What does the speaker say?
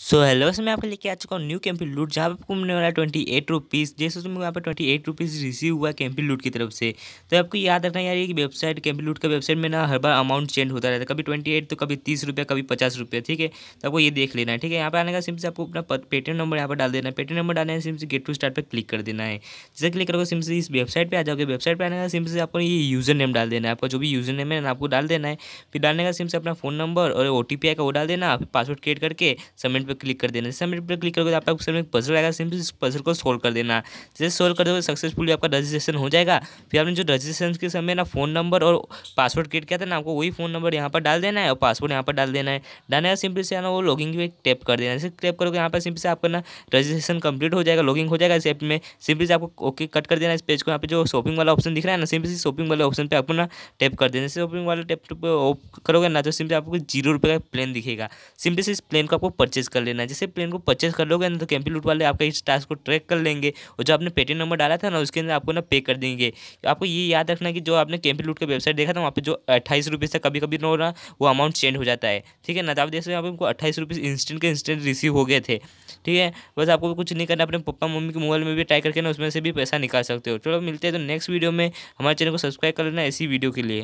so hello मैं आपको लेके आ चुका हूँ न्यू कैंपी लूट जहाँ आपको मिलने वाला ट्वेंटी एट रुपीज़ जैसे उसमें यहाँ पर ट्वेंटी एट रुपीज़ रिसीव हुआ कैंपी लूट की तरफ से तो आपको याद रखना यार कि वेबसाइट कैंपी लूट का वेबसाइट में ना हर बार अमाउंट चेंज होता रहता है कभी ट्वेंटी एट तो कभी तीस कभी पचास ठीक है तो आपको ये देख लेना है ठीक है यहाँ पर आने का सिम से आपको अपना पेटीएम नंबर यहाँ पर डाल देना है पेटीएम नंबर डालना है सिम से गेट टू स्टार्ट पर क्लिक कर देना है जैसे क्लिक करोगे सिम से इस वेबसाइट पर आ जाओगे वेबसाइट पर आने का सिम से आपको ये यूज़र नेम डाल देना है आपका जो भी यूज़र नेम है आपको डाल देना है फिर डालने का सिम से अपना फोन नंबर और ओ का वो डाल देना फिर पासवर्ड क्रिएट करके सबमिट पर क्लिक कर देना जैसे सबमिट पर क्लिक करोगे तो आपका सामने एक पजल आएगा सिंपल इस पजल को सोल्व कर देना जैसे सोल्व कर दोगे सक्सेसफुली आपका रजिस्ट्रेशन हो जाएगा फिर आपने जो रजिस्ट्रेशन के समय ना फ़ोन नंबर और पासवर्ड क्रिएट किया था ना आपको वही फ़ोन नंबर यहाँ पर डाल देना है और पासवर्ड यहाँ पर डाल देना है डालने का सिंपल से ना वो लॉगिंग पे टैप कर देना जैसे टैप करोगे यहाँ पर सिंपल से आपका ना रजिस्ट्रेशन कंप्लीट हो जाएगा लॉगिंग हो जाएगा इस ऐप में सिंपल से आपको ओके कट कर देना इस पेज को यहाँ पे जो शॉपिंग वाला ऑप्शन दिख रहा है ना सिंपल से शॉपिंग वाले ऑप्शन पर आपको ना टैप कर देना जैसे शॉपिंग वाले टैप करोगे ना तो सिंपल आपको जीरो रुपये का प्लान दिखेगा सिंपल से इस प्लान को आपको परचेज कर लेना जैसे प्लेन को परचेस कर लोगे ना तो कैंपी लूट वाले आपका इस टास्क को ट्रैक कर लेंगे और जो आपने पेटीएम नंबर डाला था ना उसके अंदर आपको ना पे कर देंगे आपको ये याद रखना कि जो आपने कैंपी लूट का वेबसाइट देखा था वहाँ पर जो अट्ठाईस रुपीज़ तक कभी कभी ना ना वो अमाउंट चेंज हो जाता है ठीक है ना तो आप देख सकते हैं आपको अट्ठाईस रुपीज़ इंस्टेंट के इंस्टेंट रिसीव हो गए थे ठीक है बस आपको कुछ नहीं करना अपने पप्पा मम्मी के मोबाइल में भी ट्राई करके ना उसमें से भी पैसा निकाल सकते हो चलो मिलते हैं तो नेक्स्ट वीडियो में हमारे चैनल को सब्सक्राइब कर लेना ऐसी वीडियो के लिए